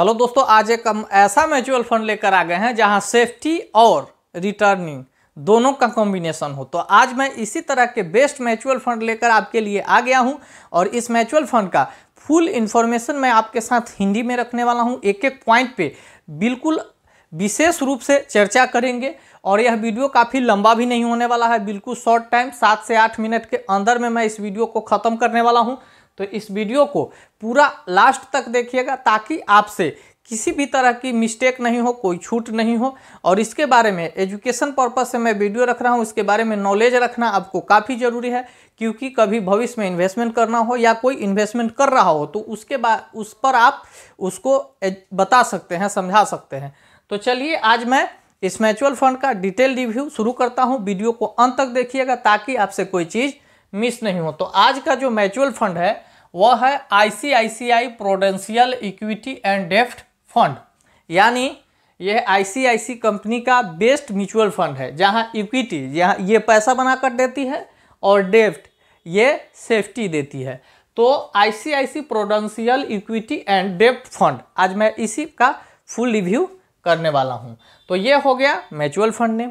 hello दोस्तों आज एक हम ऐसा म्यूचुअल फंड लेकर आ गए हैं जहां सेफ्टी और रिटर्निंग दोनों का कॉम्बिनेशन हो तो आज मैं इसी तरह के बेस्ट म्यूचुअल फंड लेकर आपके लिए आ गया हूं और इस म्यूचुअल फंड का फुल इन्फॉर्मेशन मैं आपके साथ हिंदी में रखने वाला हूं एक एक पॉइंट पे बिल्कुल विशेष रूप से चर्चा करेंगे और यह वीडियो काफ़ी लंबा भी नहीं होने वाला है बिल्कुल शॉर्ट टाइम सात से आठ मिनट के अंदर में मैं इस वीडियो को ख़त्म करने वाला हूँ तो इस वीडियो को पूरा लास्ट तक देखिएगा ताकि आपसे किसी भी तरह की मिस्टेक नहीं हो कोई छूट नहीं हो और इसके बारे में एजुकेशन पर्पज से मैं वीडियो रख रहा हूँ इसके बारे में नॉलेज रखना आपको काफ़ी ज़रूरी है क्योंकि कभी भविष्य में इन्वेस्टमेंट करना हो या कोई इन्वेस्टमेंट कर रहा हो तो उसके बाद उस पर आप उसको बता सकते हैं समझा सकते हैं तो चलिए आज मैं इस म्यूचुअल फंड का डिटेल रिव्यू शुरू करता हूँ वीडियो को अंत तक देखिएगा ताकि आपसे कोई चीज़ मिस नहीं हो तो आज का जो म्यूचुअल फंड है वह है आईसीआईसीआई प्रोडेंशियल इक्विटी एंड डेफ्ट फंड यानी यह आईसीआईसी कंपनी का बेस्ट म्यूचुअल फंड है जहां इक्विटी यहाँ ये पैसा बनाकर देती है और डेफ्ट ये सेफ्टी देती है तो आईसीआईसी प्रोडेंशियल इक्विटी एंड डेफ्ट फंड आज मैं इसी का फुल रिव्यू करने वाला हूँ तो ये हो गया म्यूचुअल फंड ने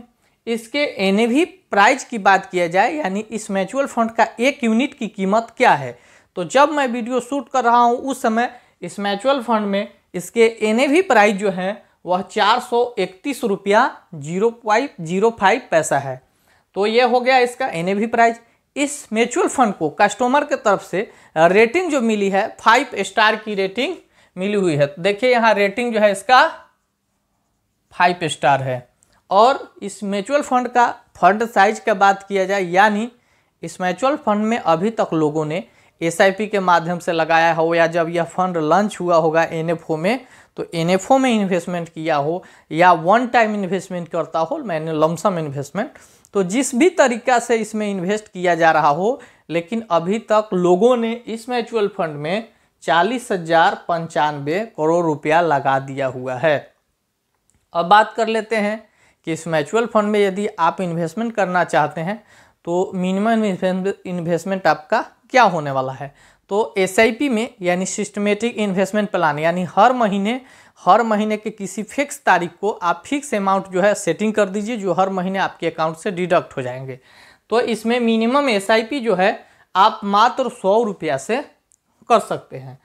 इसके एन प्राइस की बात किया जाए यानी इस म्यूचुअल फंड का एक यूनिट की कीमत क्या है तो जब मैं वीडियो शूट कर रहा हूँ उस समय इस म्यूचुअल फंड में इसके एन भी प्राइस जो है वह चार सौ इकतीस रुपया जीरो पॉइंट जीरो फाइव पैसा है तो ये हो गया इसका एन भी प्राइस इस म्यूचुअल फंड को कस्टमर के तरफ से रेटिंग जो मिली है फाइव स्टार की रेटिंग मिली हुई है तो देखिए यहाँ रेटिंग जो है इसका फाइव स्टार है और इस म्यूचुअल फंड का फंड साइज का बात किया जाए यानी इस म्यूचुअल फंड में अभी तक लोगों ने एस के माध्यम से लगाया हो या जब यह फंड लॉन्च हुआ होगा एन में तो एन में इन्वेस्टमेंट किया हो या वन टाइम इन्वेस्टमेंट करता हो मैंने लमसम इन्वेस्टमेंट तो जिस भी तरीका से इसमें इन्वेस्ट किया जा रहा हो लेकिन अभी तक लोगों ने इस म्यूचुअल फंड में चालीस हजार पंचानवे करोड़ रुपया लगा दिया हुआ है अब बात कर लेते हैं कि इस म्यूचुअल फंड में यदि आप इन्वेस्टमेंट करना चाहते हैं तो मिनिमम इन्वेस्टमेंट आपका क्या होने वाला है तो एस में यानी सिस्टमेटिक इन्वेस्टमेंट प्लान यानी हर महीने हर महीने के किसी फिक्स तारीख को आप फिक्स अमाउंट जो है सेटिंग कर दीजिए जो हर महीने आपके अकाउंट से डिडक्ट हो जाएंगे तो इसमें मिनिमम एस जो है आप मात्र सौ रुपया से कर सकते हैं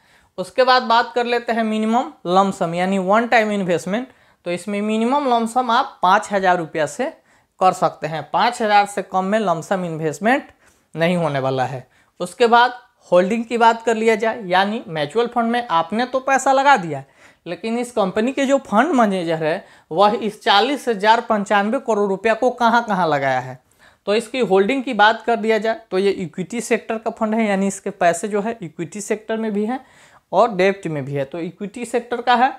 उसके बाद बात कर लेते हैं मिनिमम लमसम यानी वन टाइम इन्वेस्टमेंट तो इसमें मिनिमम लमसम आप पाँच हज़ार रुपया से कर सकते हैं पाँच हज़ार से कम में लमसम इन्वेस्टमेंट नहीं होने वाला है उसके बाद होल्डिंग की बात कर लिया जाए यानी म्यूचुअल फंड में आपने तो पैसा लगा दिया लेकिन इस कंपनी के जो फंड मैनेजर है वह इस चालीस हजार पंचानवे करोड़ रुपया को कहाँ कहाँ लगाया है तो इसकी होल्डिंग की बात कर दिया जाए तो ये इक्विटी सेक्टर का फंड है यानी इसके पैसे जो है इक्विटी सेक्टर में भी है और डेप्ट में भी है तो इक्विटी सेक्टर का है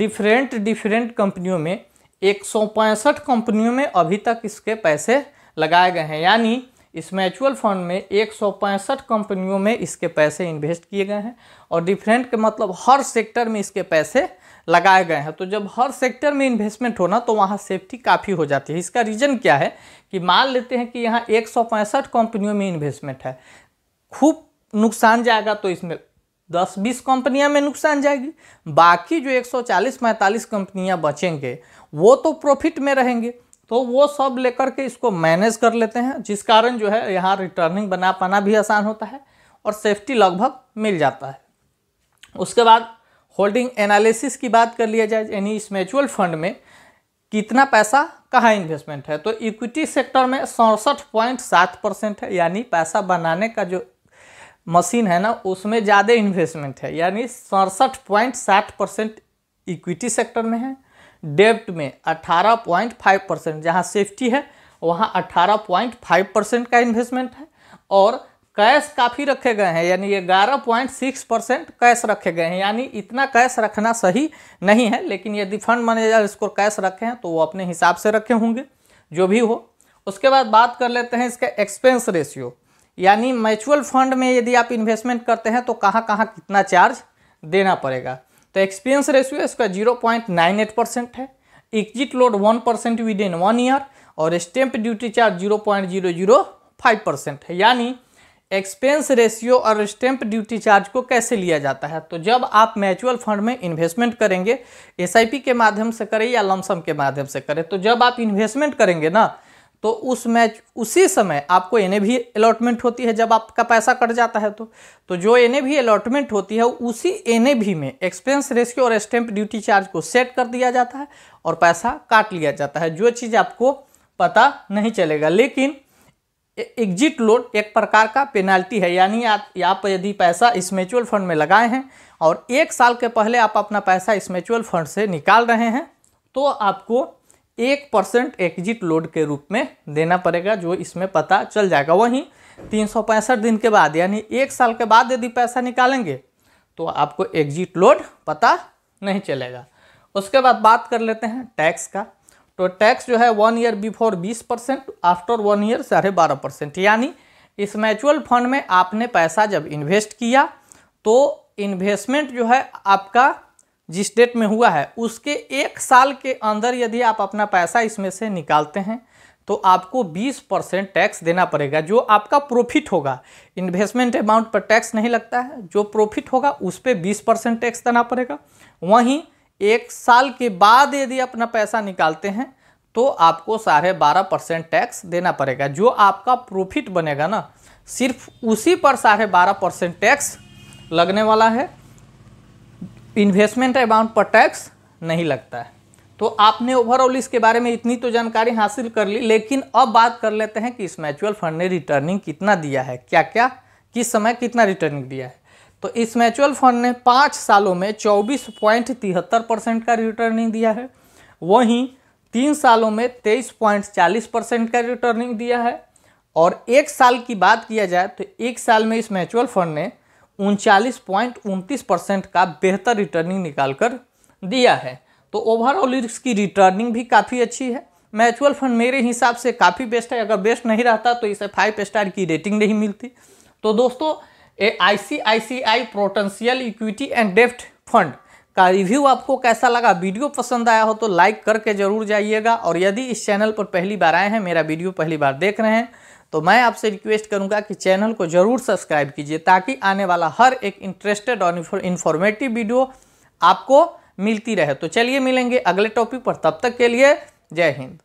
डिफरेंट डिफरेंट कंपनियों में एक कंपनियों में अभी तक इसके पैसे लगाए गए हैं यानी इस म्यूचुअल फंड में एक कंपनियों में इसके पैसे इन्वेस्ट किए गए हैं और डिफरेंट के मतलब हर सेक्टर में इसके पैसे लगाए गए हैं तो जब हर सेक्टर में इन्वेस्टमेंट होना तो वहाँ सेफ्टी काफ़ी हो जाती है इसका रीज़न क्या है कि मान लेते हैं कि यहाँ एक कंपनियों में इन्वेस्टमेंट है खूब नुकसान जाएगा तो इसमें दस बीस कंपनियां में नुकसान जाएगी बाकी जो 140 सौ कंपनियां बचेंगे वो तो प्रॉफिट में रहेंगे तो वो सब लेकर के इसको मैनेज कर लेते हैं जिस कारण जो है यहाँ रिटर्निंग बना पाना भी आसान होता है और सेफ्टी लगभग मिल जाता है उसके बाद होल्डिंग एनालिसिस की बात कर लिया जाए यानी इस म्यूचुअल फंड में कितना पैसा कहाँ इन्वेस्टमेंट है तो इक्विटी सेक्टर में सड़सठ पॉइंट परसेंट है यानी पैसा बनाने का जो मशीन है ना उसमें ज़्यादा इन्वेस्टमेंट है यानी सड़सठ पॉइंट परसेंट इक्विटी सेक्टर में है डेप्ट में 18.5 परसेंट जहाँ सेफ्टी है वहाँ 18.5 परसेंट का इन्वेस्टमेंट है और कैश काफ़ी रखे गए हैं यानी ये सिक्स परसेंट कैश रखे गए हैं यानी इतना कैश रखना सही नहीं है लेकिन यदि फंड मैनेजर इसको कैश रखे हैं तो वो अपने हिसाब से रखे होंगे जो भी हो उसके बाद बात कर लेते हैं इसका एक्सपेंस रेशियो यानी म्यूचुअल फंड में यदि आप इन्वेस्टमेंट करते हैं तो कहाँ कहाँ कितना चार्ज देना पड़ेगा तो एक्सपीरियंस रेशियो इसका zero point nine eight percent है exit load one percent within one year और stamp duty charge zero point zero zero five percent है यानी एक्सपेंस रेशियो और स्टैंप ड्यूटी चार्ज को कैसे लिया जाता है तो जब आप म्यूचुअल फंड में इन्वेस्टमेंट करेंगे एसआईपी के माध्यम से करें या लमसम के माध्यम से करें तो जब आप इन्वेस्टमेंट करेंगे ना तो उस मैच उसी समय आपको एन भी अलॉटमेंट होती है जब आपका पैसा कट जाता है तो तो जो एन भी अलॉटमेंट होती है उसी एन भी में एक्सपेंस रेस्क्यू और स्टैंप ड्यूटी चार्ज को सेट कर दिया जाता है और पैसा काट लिया जाता है जो चीज़ आपको पता नहीं चलेगा लेकिन एग्जिट लोड एक प्रकार का पेनाल्टी है यानी आप यदि पैसा इस म्यूचुअल फंड में लगाए हैं और एक साल के पहले आप अपना पैसा इस म्यूचुअल फंड से निकाल रहे हैं तो आपको एक परसेंट एग्जिट लोड के रूप में देना पड़ेगा जो इसमें पता चल जाएगा वहीं तीन सौ पैंसठ दिन के बाद यानी एक साल के बाद यदि पैसा निकालेंगे तो आपको एग्जिट लोड पता नहीं चलेगा उसके बाद बात कर लेते हैं टैक्स का तो टैक्स जो है वन ईयर बिफोर बीस परसेंट आफ्टर वन ईयर साढ़े बारह परसेंट यानी इस म्यूचुअल फंड में आपने पैसा जब इन्वेस्ट किया तो इन्वेस्टमेंट जो है आपका जिस डेट में हुआ है उसके एक साल के अंदर यदि आप अपना पैसा इसमें से निकालते हैं तो आपको 20 परसेंट टैक्स देना पड़ेगा जो आपका प्रॉफिट होगा इन्वेस्टमेंट अमाउंट पर टैक्स नहीं लगता है जो प्रॉफिट होगा उस पर बीस परसेंट टैक्स देना पड़ेगा वहीं एक साल के बाद यदि अपना पैसा निकालते हैं तो आपको साढ़े बारह परसेंट टैक्स देना पड़ेगा जो आपका प्रॉफिट बनेगा ना सिर्फ उसी पर साढ़े बारह परसेंट टैक्स लगने वाला है इन्वेस्टमेंट अमाउंट पर टैक्स नहीं लगता है तो आपने ओवरऑल इसके बारे में इतनी तो जानकारी हासिल कर ली लेकिन अब बात कर लेते हैं कि इस म्यूचुअल फंड ने रिटर्निंग कितना दिया है क्या क्या किस समय कितना रिटर्निंग दिया है तो इस म्यूचुअल फंड ने पाँच सालों में चौबीस पॉइंट तिहत्तर परसेंट का रिटर्निंग दिया है वहीं तीन सालों में तेईस पॉइंट चालीस परसेंट का रिटर्निंग दिया है और एक साल की बात किया जाए तो एक साल में इस म्यूचुअल फंड ने उनचालीस पॉइंट उनतीस परसेंट का बेहतर रिटर्निंग निकाल कर दिया है तो ओवरऑल इसकी रिटर्निंग भी काफ़ी अच्छी है म्यूचुअल फंड मेरे हिसाब से काफ़ी बेस्ट है अगर बेस्ट नहीं रहता तो इसे फाइव स्टार की रेटिंग नहीं मिलती तो दोस्तों I C I C I Prudential equity and डेफ्ट फंड का रिव्यू आपको कैसा लगा वीडियो पसंद आया हो तो लाइक करके जरूर जाइएगा और यदि इस चैनल पर पहली बार आए हैं मेरा वीडियो पहली बार देख रहे हैं तो मैं आपसे रिक्वेस्ट करूंगा कि चैनल को ज़रूर सब्सक्राइब कीजिए ताकि आने वाला हर एक इंटरेस्टेड और इन्फॉर्मेटिव वीडियो आपको मिलती रहे तो चलिए मिलेंगे अगले टॉपिक पर तब तक के लिए जय हिंद